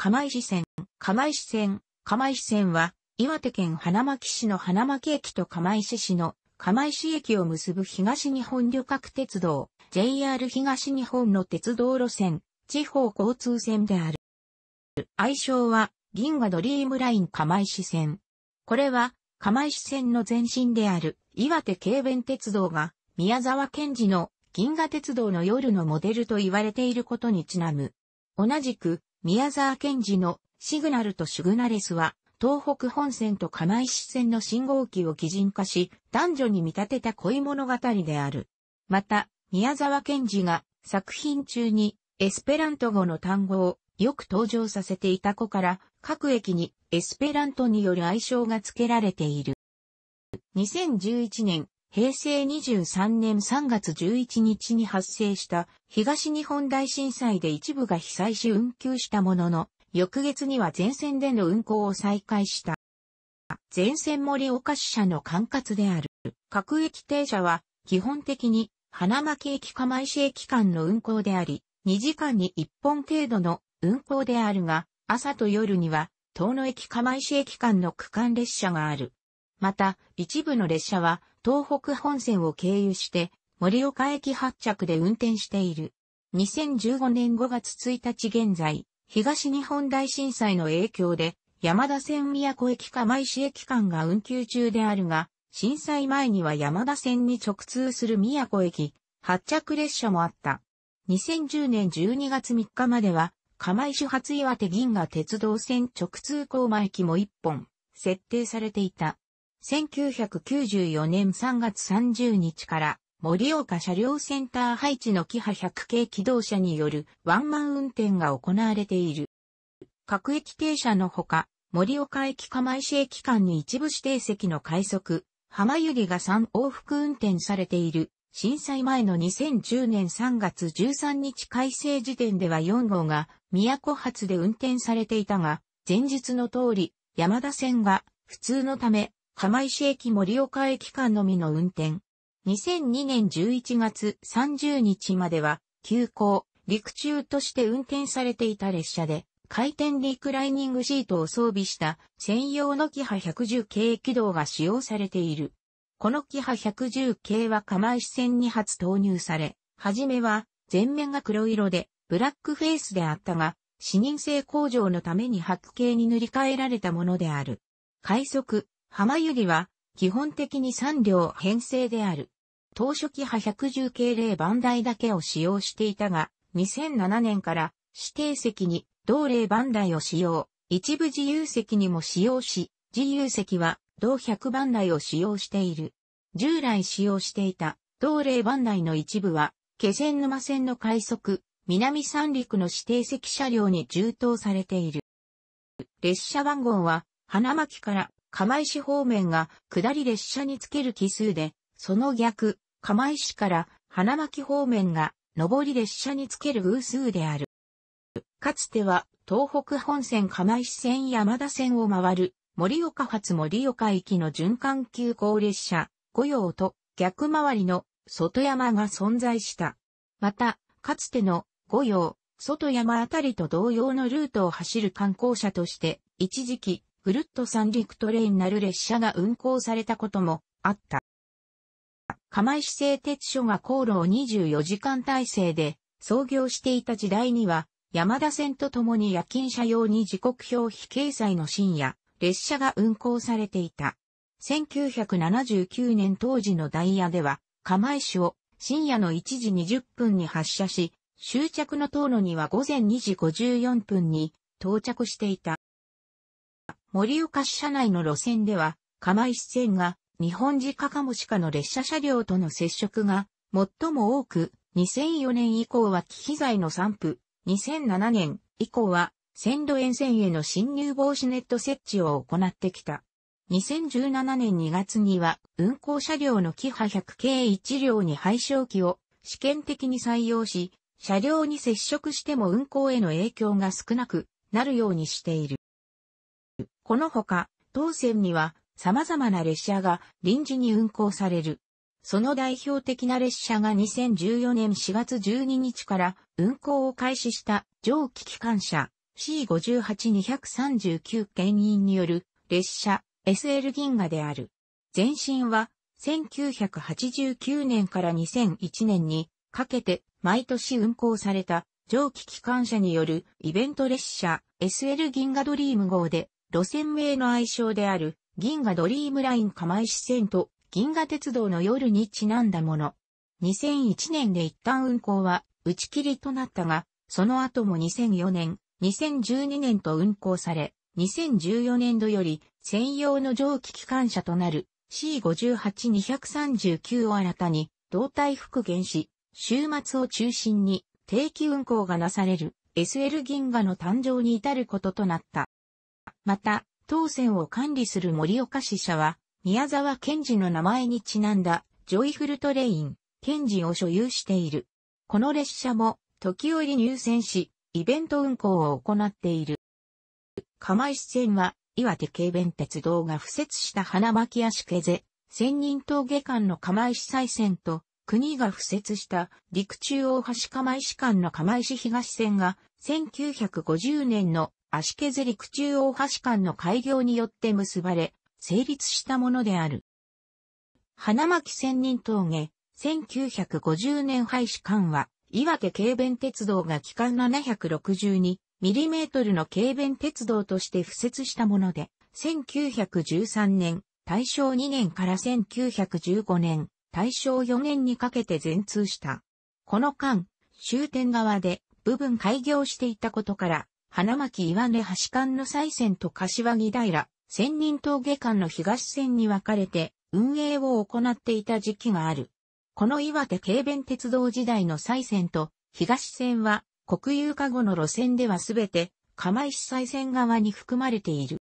釜石線、釜石線、釜石線は、岩手県花巻市の花巻駅と釜石市の釜石駅を結ぶ東日本旅客鉄道、JR 東日本の鉄道路線、地方交通線である。愛称は、銀河ドリームライン釜石線。これは、釜石線の前身である、岩手軽便鉄道が、宮沢賢治の銀河鉄道の夜のモデルと言われていることにちなむ。同じく、宮沢賢治のシグナルとシグナレスは、東北本線と釜石線の信号機を擬人化し、男女に見立てた恋物語である。また、宮沢賢治が作品中にエスペラント語の単語をよく登場させていた子から各駅にエスペラントによる愛称が付けられている。2011年平成23年3月11日に発生した東日本大震災で一部が被災し運休したものの、翌月には全線での運行を再開した。全線盛岡支社の管轄である。各駅停車は基本的に花巻駅釜石駅間の運行であり、2時間に1本程度の運行であるが、朝と夜には、遠野駅釜石駅間の区間列車がある。また、一部の列車は東北本線を経由して盛岡駅発着で運転している。2015年5月1日現在、東日本大震災の影響で山田線宮古駅か米市駅間が運休中であるが、震災前には山田線に直通する宮古駅、発着列車もあった。2010年12月3日までは、釜石発岩手銀河鉄道線直通高馬駅も1本、設定されていた。1994年3月30日から森岡車両センター配置のキハ100系機動車によるワンマン運転が行われている。各駅停車のほか、森岡駅釜石駅間に一部指定席の快速、浜百合が3往復運転されている。震災前の2010年3月13日改正時点では4号が都発で運転されていたが、前日の通り、山田線が普通のため釜石駅盛岡駅間のみの運転。2002年11月30日までは、急行、陸中として運転されていた列車で、回転リクライニングシートを装備した専用のキハ110系軌道が使用されている。このキハ110系は釜石線に初投入され、はじめは前面が黒色でブラックフェイスであったが、視認性向上のために白系に塗り替えられたものである。快速、浜百合は、基本的に3両編成である。当初期派110系例番台だけを使用していたが、2007年から指定席に同例番台を使用、一部自由席にも使用し、自由席は同100番台を使用している。従来使用していた同例番台の一部は、気仙沼線の快速、南三陸の指定席車両に充当されている。列車番号は、花巻から釜石方面が下り列車につける奇数で、その逆、釜石から花巻方面が上り列車につける偶数である。かつては東北本線釜石線山田線を回る森岡発森岡駅の循環急行列車御用と逆回りの外山が存在した。また、かつての御用、外山あたりと同様のルートを走る観光車として、一時期ウルット三陸トレインなる列車が運行されたこともあった。釜石製鉄所が航路を24時間体制で創業していた時代には、山田線と共に夜勤車用に時刻表非掲載の深夜、列車が運行されていた。1979年当時のダイヤでは、釜石を深夜の1時20分に発車し、終着の道路には午前2時54分に到着していた。盛岡市車内の路線では、釜石線が、日本自家しかの列車車両との接触が、最も多く、2004年以降は機器材の散布、2007年以降は、線路沿線への侵入防止ネット設置を行ってきた。2017年2月には、運行車両のキハ100系1両に配照機を試験的に採用し、車両に接触しても運行への影響が少なくなるようにしている。このほか、当線には様々な列車が臨時に運行される。その代表的な列車が2014年4月12日から運行を開始した蒸気機関車 C58-239 牽引による列車 SL 銀河である。前身は1989年から2001年にかけて毎年運行された蒸気機関車によるイベント列車 SL 銀河ドリーム号で路線名の愛称である、銀河ドリームライン釜石線と銀河鉄道の夜にちなんだもの。2001年で一旦運行は打ち切りとなったが、その後も2004年、2012年と運行され、2014年度より専用の蒸気機関車となる C58-239 を新たに胴体復元し、週末を中心に定期運行がなされる SL 銀河の誕生に至ることとなった。また、当選を管理する盛岡支社は、宮沢賢治の名前にちなんだ、ジョイフルトレイン、賢治を所有している。この列車も、時折入線し、イベント運行を行っている。釜石線は、岩手軽便鉄道が付設した花巻屋敷ぜ、千人峠間の釜石再線と、国が付設した陸中大橋釜石間の釜石東線が、1950年の足削り区中大橋間の開業によって結ばれ、成立したものである。花巻千人峠、1950年廃止間は、岩手軽便鉄道が期間7 6 2トルの軽便鉄道として付設したもので、1913年、大正2年から1915年、大正4年にかけて全通した。この間、終点側で部分開業していたことから、花巻岩根橋間の再線と柏木平、千人峠間の東線に分かれて運営を行っていた時期がある。この岩手軽便鉄道時代の再線と東線は国有化後の路線ではすべて釜石再線側に含まれている。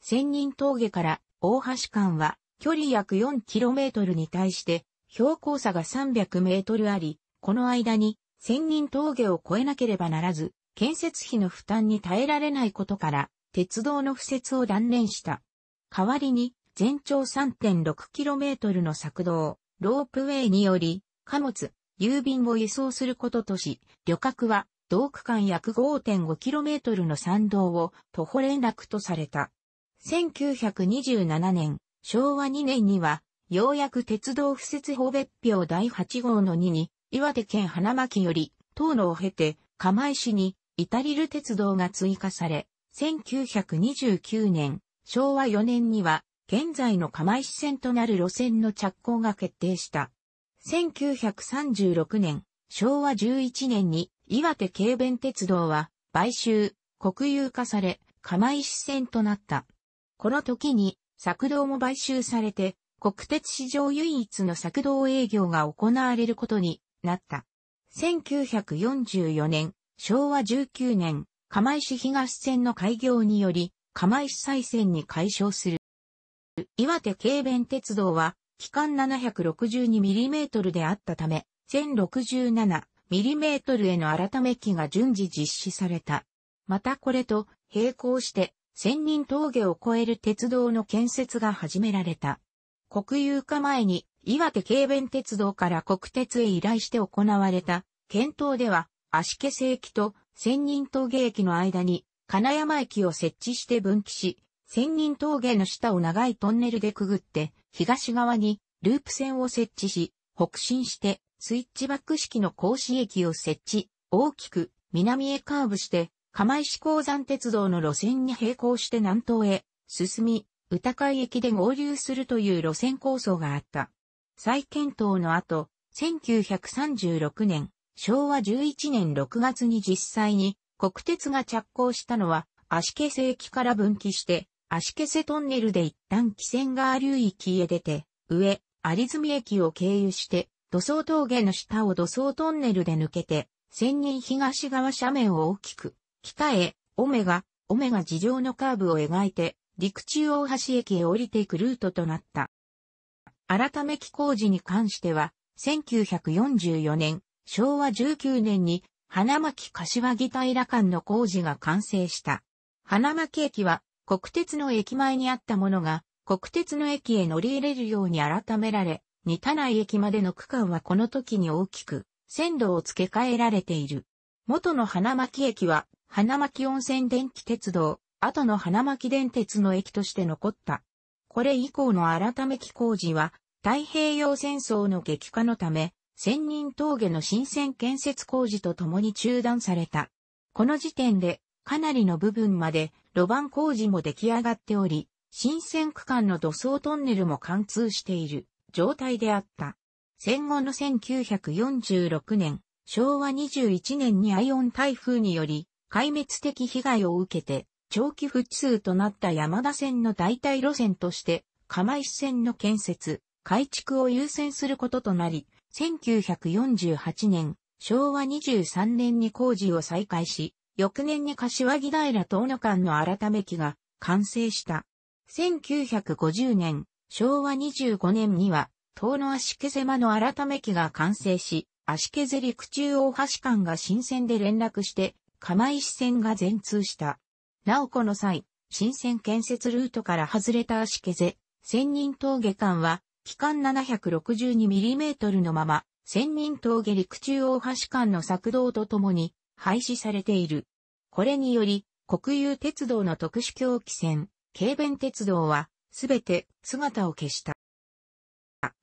千人峠から大橋間は距離約 4km に対して標高差が 300m あり、この間に千人峠を越えなければならず、建設費の負担に耐えられないことから、鉄道の敷設を断念した。代わりに、全長 3.6km の作道、ロープウェイにより、貨物、郵便を輸送することとし、旅客は、同区間約 5.5km の参道を徒歩連絡とされた。1927年、昭和2年には、ようやく鉄道敷設法別表第8号の2に、岩手県花巻より、東野を経て、釜石にイタリル鉄道が追加され、1929年、昭和4年には、現在の釜石線となる路線の着工が決定した。1936年、昭和11年に岩手軽便鉄道は買収、国有化され、釜石線となった。この時に、作動も買収されて、国鉄史上唯一の作動営業が行われることになった。1944年、昭和19年、釜石東線の開業により、釜石再線に解消する。岩手軽便鉄道は、期間 762mm であったため、1067mm への改め期が順次実施された。またこれと並行して、千人峠を越える鉄道の建設が始められた。国有化前に岩手軽便鉄道から国鉄へ依頼して行われた検討では足瀬駅と仙人峠駅の間に金山駅を設置して分岐し、仙人峠の下を長いトンネルでくぐって、東側にループ線を設置し、北進してスイッチバック式の甲子駅を設置、大きく南へカーブして、釜石鉱山鉄道の路線に並行して南東へ進み、歌会駅で合流するという路線構想があった。再検討の後、1936年、昭和11年6月に実際に国鉄が着工したのは、足毛瀬駅から分岐して、足毛瀬トンネルで一旦汽船川流域へ出て、上、有住駅を経由して、土層峠の下を土層トンネルで抜けて、仙人東側斜面を大きく、北へ、オメガ、オメガ地上のカーブを描いて、陸中大橋駅へ降りていくルートとなった。改め機工事に関しては、1944年、昭和19年に花巻柏木平間の工事が完成した。花巻駅は国鉄の駅前にあったものが国鉄の駅へ乗り入れるように改められ、似たない駅までの区間はこの時に大きく線路を付け替えられている。元の花巻駅は花巻温泉電気鉄道、後の花巻電鉄の駅として残った。これ以降の改めき工事は太平洋戦争の激化のため千人峠の新線建設工事とともに中断された。この時点で、かなりの部分まで路盤工事も出来上がっており、新線区間の土層トンネルも貫通している状態であった。戦後の1946年、昭和21年にアイオン台風により、壊滅的被害を受けて、長期不通となった山田線の代替路線として、釜石線の建設、改築を優先することとなり、1948年、昭和23年に工事を再開し、翌年に柏木平東野間の改め機が完成した。1950年、昭和25年には、東野足毛狭の改め機が完成し、足毛ぜ陸中大橋間が新線で連絡して、釜石線が全通した。なおこの際、新線建設ルートから外れた足毛瀬、千人峠間は、期間 762mm のまま、千人峠陸中大橋間の作動とともに廃止されている。これにより、国有鉄道の特殊狂気船、軽便鉄道は、すべて姿を消した。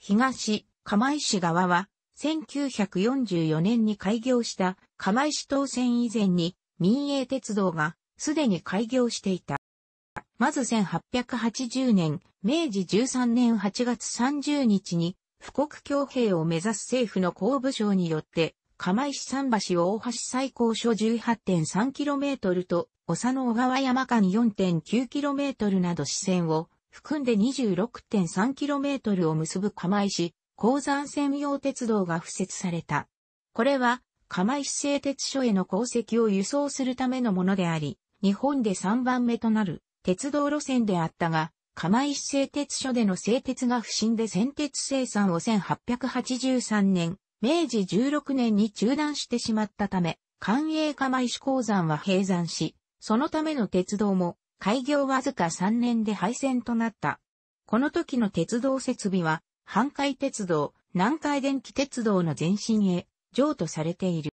東、釜石側は、1944年に開業した釜石東線以前に民営鉄道がすでに開業していた。まず1880年、明治13年8月30日に、富国強兵を目指す政府の公部省によって、釜石桟橋を大橋最高所 18.3km と、小佐野小川山間 4.9km など支線を含んで 26.3km を結ぶ釜石、鉱山専用鉄道が付設された。これは、釜石製鉄所への鉱石を輸送するためのものであり、日本で3番目となる鉄道路線であったが、釜石製鉄所での製鉄が不振で先鉄生産を1883年、明治16年に中断してしまったため、官営釜石鉱山は閉山し、そのための鉄道も開業わずか3年で廃線となった。この時の鉄道設備は、半海鉄道、南海電気鉄道の前身へ譲渡されている。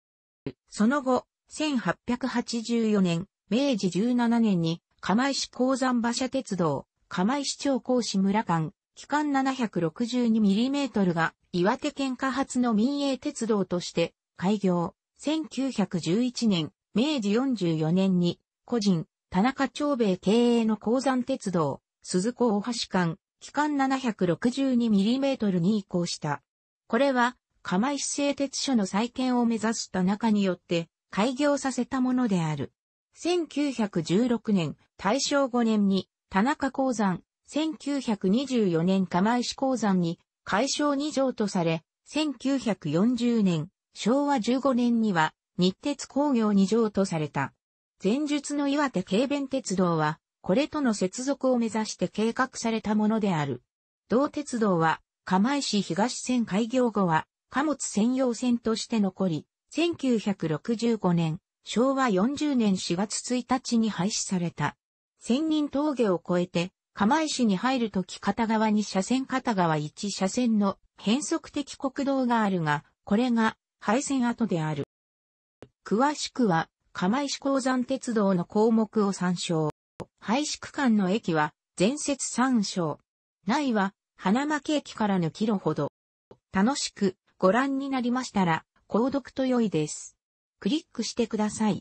その後、1884年、明治17年に釜石鉱山馬車鉄道、釜石町甲子村間、期間 762mm が岩手県下発の民営鉄道として開業。1911年、明治44年に個人、田中長兵衛経営の鉱山鉄道、鈴子大橋間、期間 762mm に移行した。これは、釜石製鉄所の再建を目指す田中によって開業させたものである。1916年、大正5年に、田中鉱山、1924年釜石鉱山に、解消2条とされ、1940年、昭和15年には、日鉄工業2条とされた。前述の岩手軽便鉄道は、これとの接続を目指して計画されたものである。同鉄道は、釜石東線開業後は、貨物専用線として残り、1965年、昭和40年4月1日に廃止された。千人峠を越えて、釜石に入るとき片側に車線片側1車線の変則的国道があるが、これが廃線跡である。詳しくは、釜石鉱山鉄道の項目を参照。廃止区間の駅は、全節参照。内は、花巻駅から2キロほど。楽しくご覧になりましたら、購読と良いです。クリックしてください。